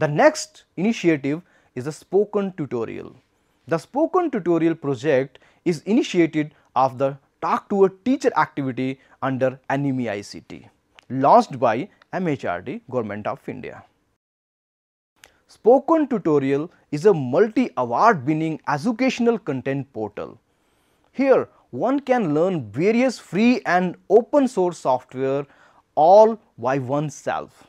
The next initiative is the spoken tutorial. The spoken tutorial project is initiated after talk to a teacher activity under ANIME ICT launched by MHRD Government of India. Spoken tutorial is a multi award winning educational content portal. Here one can learn various free and open source software all by oneself.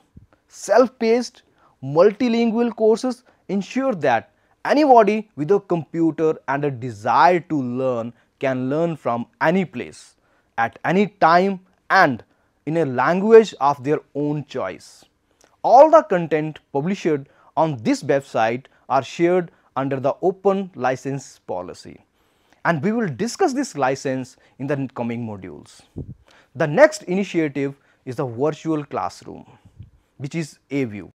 Self-paced multilingual courses ensure that anybody with a computer and a desire to learn can learn from any place, at any time and in a language of their own choice. All the content published on this website are shared under the open license policy and we will discuss this license in the coming modules. The next initiative is the virtual classroom which is AView.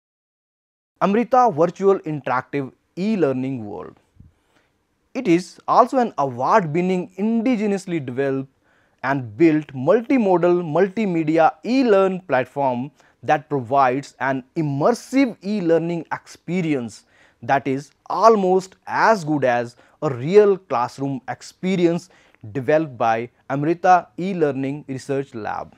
Amrita Virtual Interactive E-Learning World. It is also an award-winning indigenously developed and built multimodal multimedia e-learn platform that provides an immersive e-learning experience that is almost as good as a real classroom experience developed by Amrita e-learning research lab.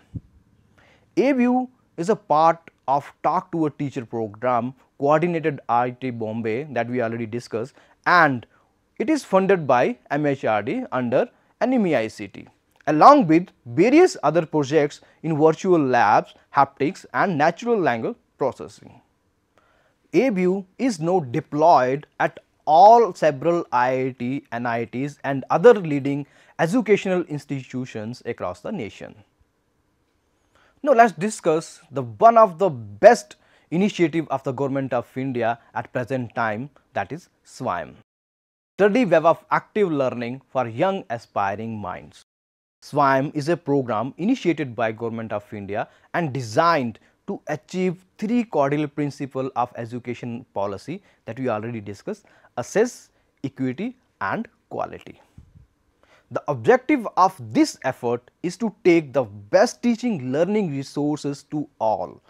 AVU is a part of Talk to a Teacher program coordinated IIT Bombay that we already discussed and it is funded by MHRD under an along with various other projects in virtual labs, haptics and natural language processing. ABU is now deployed at all several IIT, NITs and other leading educational institutions across the nation. Now let us discuss the one of the best initiative of the Government of India at present time that is SWAM. Study Web of Active Learning for Young Aspiring Minds. SWAM is a program initiated by Government of India and designed to achieve three cardinal principle of education policy that we already discussed assess, equity and quality. The objective of this effort is to take the best teaching learning resources to all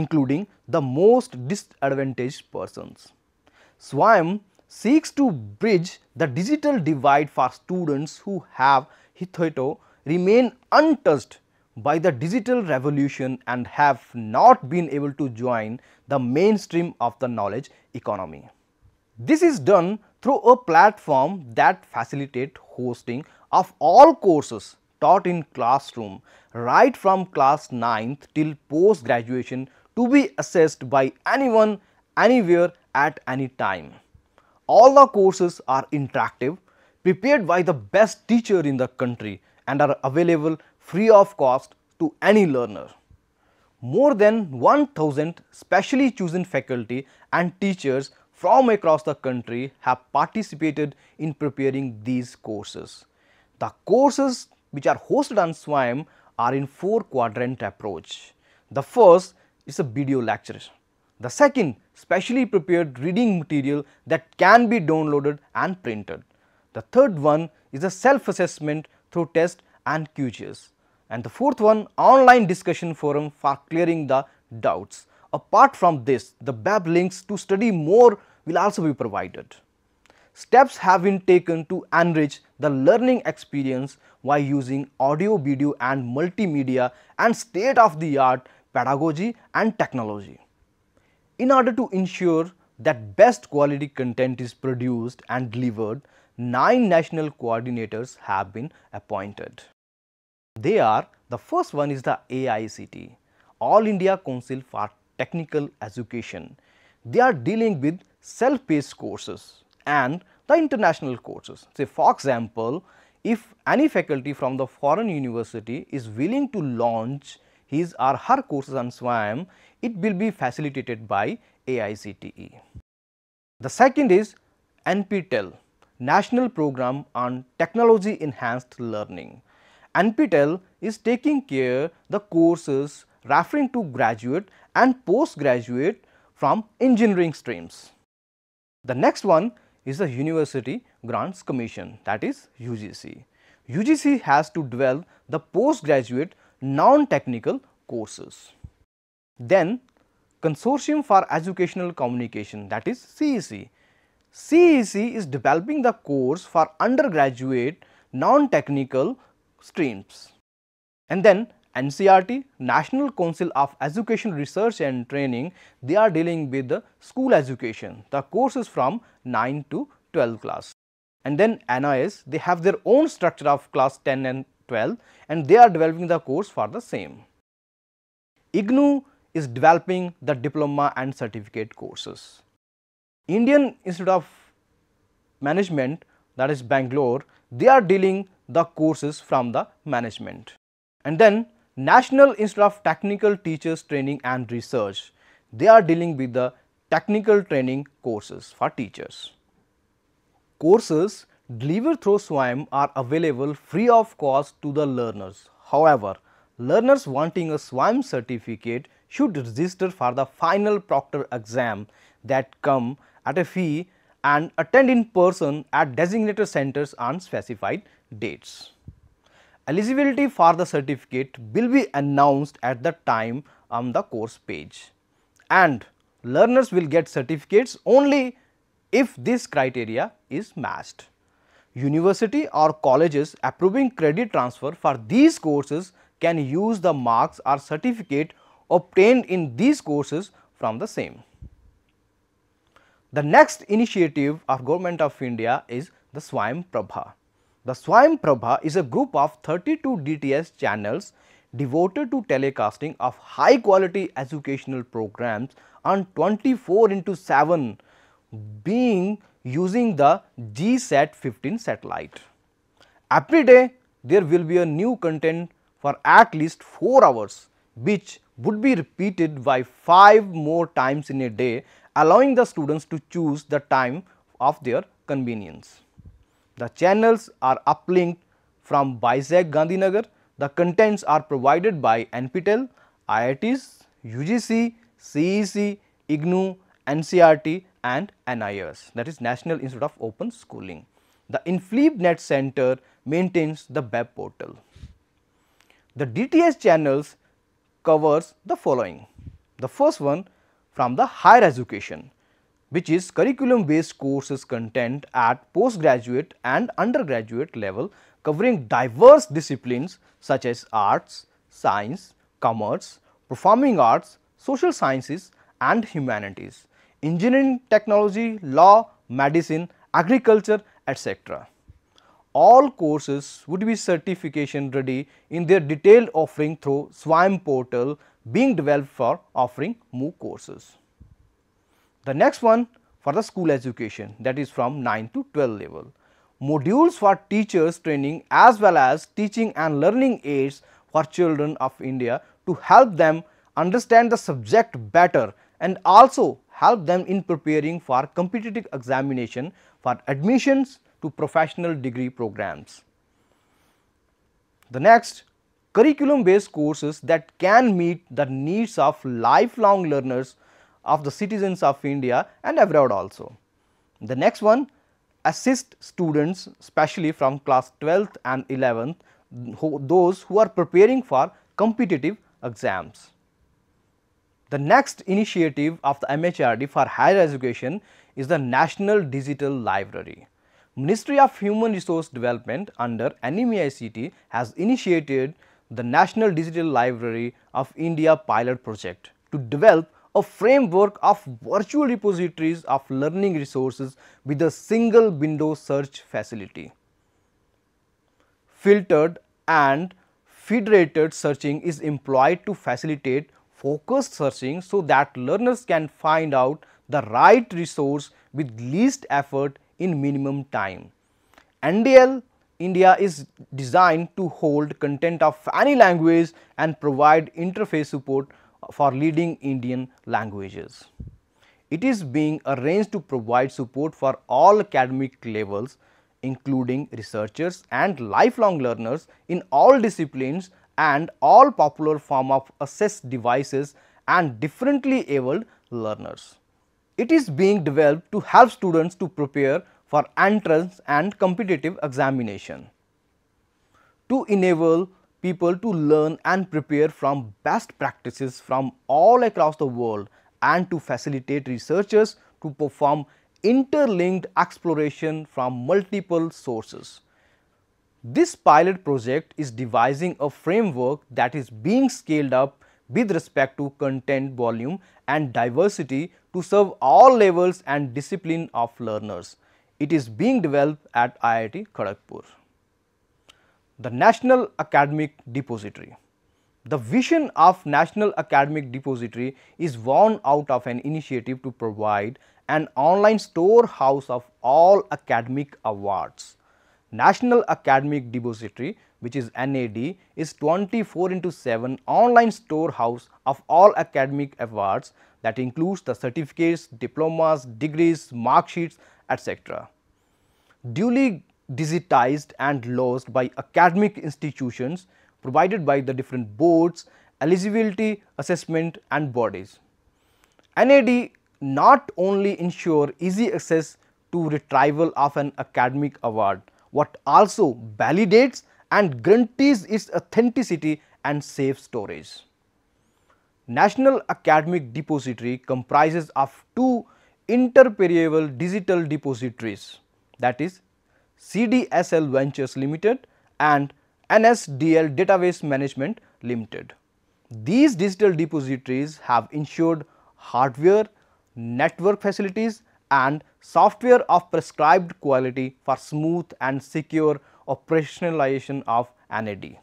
including the most disadvantaged persons. SWAM seeks to bridge the digital divide for students who have hitherto remain untouched by the digital revolution and have not been able to join the mainstream of the knowledge economy. This is done through a platform that facilitate hosting of all courses taught in classroom right from class 9th till post graduation to be assessed by anyone, anywhere at any time. All the courses are interactive, prepared by the best teacher in the country and are available free of cost to any learner. More than 1000 specially chosen faculty and teachers from across the country have participated in preparing these courses. The courses which are hosted on SWAM are in four quadrant approach. The first is a video lecture. The second, specially prepared reading material that can be downloaded and printed. The third one is a self-assessment through test and QGIS. And the fourth one, online discussion forum for clearing the doubts. Apart from this, the BAB links to study more will also be provided. Steps have been taken to enrich the learning experience by using audio, video and multimedia and state-of-the-art pedagogy and technology. In order to ensure that best quality content is produced and delivered, nine national coordinators have been appointed. They are the first one is the AICT, All India Council for Technical Education. They are dealing with self-paced courses and the international courses. Say for example, if any faculty from the foreign university is willing to launch his or her courses on SWAM, it will be facilitated by AICTE. The second is NPTEL, National Program on Technology Enhanced Learning. NPTEL is taking care the courses referring to graduate and postgraduate from engineering streams. The next one is the University Grants Commission that is UGC. UGC has to develop the postgraduate non-technical courses. Then Consortium for Educational Communication that is CEC. CEC is developing the course for undergraduate non-technical streams. And then NCRT, National Council of Education Research and Training, they are dealing with the school education, the courses from 9 to 12 class. And then NIS, they have their own structure of class 10 and 12 and they are developing the course for the same. IGNU is developing the diploma and certificate courses. Indian Institute of Management that is Bangalore, they are dealing the courses from the management. And then National Institute of Technical Teachers Training and Research, they are dealing with the technical training courses for teachers. Courses Deliver through SWAM are available free of cost to the learners. However, learners wanting a SWAM certificate should register for the final proctor exam that come at a fee and attend in person at designated centers on specified dates. Eligibility for the certificate will be announced at the time on the course page and learners will get certificates only if this criteria is matched university or colleges approving credit transfer for these courses can use the marks or certificate obtained in these courses from the same. The next initiative of Government of India is the Swayam Prabha. The Swayam Prabha is a group of 32 DTS channels devoted to telecasting of high quality educational programs on 24 into 7 being using the GSAT-15 satellite. Every day there will be a new content for at least 4 hours which would be repeated by 5 more times in a day allowing the students to choose the time of their convenience. The channels are uplinked from Bisek Gandhinagar. The contents are provided by NPTEL, IITs, UGC, CEC, IGNU, NCRT and NIS that is National Institute of Open Schooling. The Inflibnet Center maintains the web portal. The DTS channels covers the following. The first one from the higher education which is curriculum based courses content at postgraduate and undergraduate level covering diverse disciplines such as arts, science, commerce, performing arts, social sciences and humanities engineering technology, law, medicine, agriculture, etc. All courses would be certification ready in their detailed offering through SWAM portal being developed for offering MOOC courses. The next one for the school education that is from 9 to 12 level. Modules for teachers training as well as teaching and learning aids for children of India to help them understand the subject better and also help them in preparing for competitive examination for admissions to professional degree programs. The next curriculum based courses that can meet the needs of lifelong learners of the citizens of India and abroad also. The next one assist students especially from class 12th and 11th those who are preparing for competitive exams. The next initiative of the MHRD for higher education is the National Digital Library. Ministry of Human Resource Development under NMEICT has initiated the National Digital Library of India pilot project to develop a framework of virtual repositories of learning resources with a single window search facility. Filtered and federated searching is employed to facilitate focused searching so that learners can find out the right resource with least effort in minimum time. NDL India is designed to hold content of any language and provide interface support for leading Indian languages. It is being arranged to provide support for all academic levels including researchers and lifelong learners in all disciplines and all popular form of assess devices and differently abled learners. It is being developed to help students to prepare for entrance and competitive examination. To enable people to learn and prepare from best practices from all across the world and to facilitate researchers to perform interlinked exploration from multiple sources. This pilot project is devising a framework that is being scaled up with respect to content volume and diversity to serve all levels and discipline of learners. It is being developed at IIT Kharagpur. The National Academic Depository The vision of National Academic Depository is born out of an initiative to provide an online storehouse of all academic awards National Academic Depository which is NAD is 24 into 7 online storehouse of all academic awards that includes the certificates, diplomas, degrees, mark sheets etc. Duly digitized and lodged by academic institutions provided by the different boards, eligibility, assessment and bodies. NAD not only ensure easy access to retrieval of an academic award, what also validates and guarantees its authenticity and safe storage. National Academic Depository comprises of two interoperable digital depositories that is CDSL Ventures Limited and NSDL Database Management Limited. These digital depositories have ensured hardware, network facilities and software of prescribed quality for smooth and secure operationalization of NAD.